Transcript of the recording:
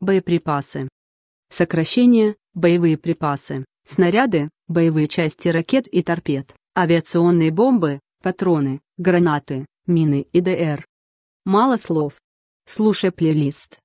боеприпасы. Сокращение – боевые припасы. Снаряды – боевые части ракет и торпед. Авиационные бомбы, патроны, гранаты, мины и ДР. Мало слов. Слушай плейлист.